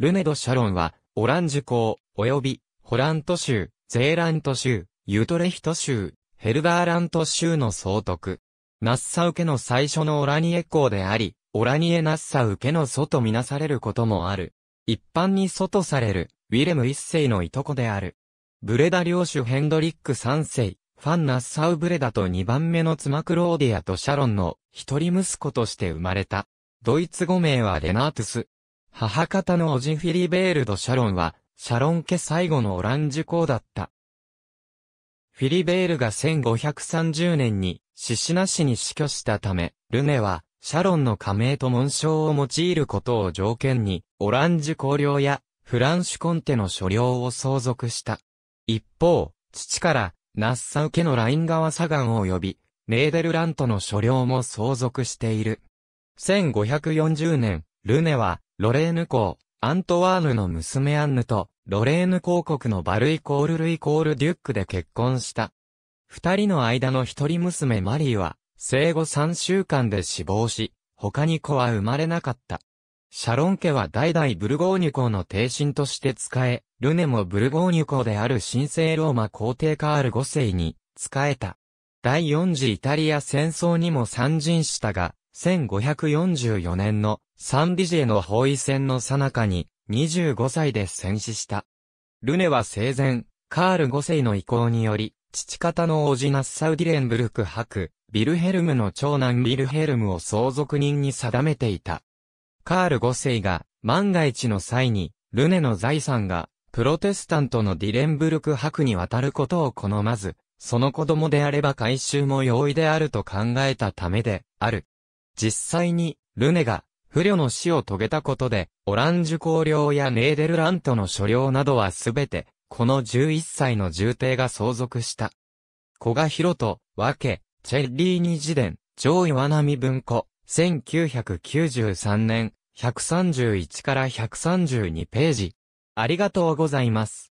ルネド・シャロンは、オランジュ公、及び、ホラント州、ゼーラント州、ユトレヒト州、ヘルダーラント州の総督。ナッサウ家の最初のオラニエ公であり、オラニエナッサウ家の祖とみなされることもある。一般に祖とされる、ウィレム一世のいとこである。ブレダ領主ヘンドリック三世、ファン・ナッサウ・ブレダと二番目の妻クローディアとシャロンの一人息子として生まれた。ドイツ語名はレナートゥス、母方のオジフィリベールド・シャロンは、シャロン家最後のオランジュ公だった。フィリベールが1530年に、シシナしに死去したため、ルネは、シャロンの加盟と紋章を用いることを条件に、オランジュ公領や、フランシュコンテの所領を相続した。一方、父から、ナッサウ家のライン川左岸呼び、ネーデルラントの所領も相続している。1540年、ルネは、ロレーヌ公、アントワーヌの娘アンヌと、ロレーヌ公国のバルイコールルイコールデュックで結婚した。二人の間の一人娘マリーは、生後三週間で死亡し、他に子は生まれなかった。シャロン家は代々ブルゴーニュ公の帝臣として仕え、ルネもブルゴーニュ公である神聖ローマ皇帝カール五世に仕えた。第四次イタリア戦争にも参陣したが、1544年のサンビジエの包囲戦の最中に25歳で戦死した。ルネは生前、カール5世の意向により、父方のオジナッサウディレンブルク伯、ビルヘルムの長男ビルヘルムを相続人に定めていた。カール5世が万が一の際に、ルネの財産がプロテスタントのディレンブルク伯に渡ることを好まず、その子供であれば回収も容易であると考えたためである。実際に、ルネが、不慮の死を遂げたことで、オランジュ公領やネーデルラントの所領などはすべて、この11歳の重帝が相続した。小賀博と、分け、チェッリーニ事伝、上岩波文庫、1993年、131から132ページ。ありがとうございます。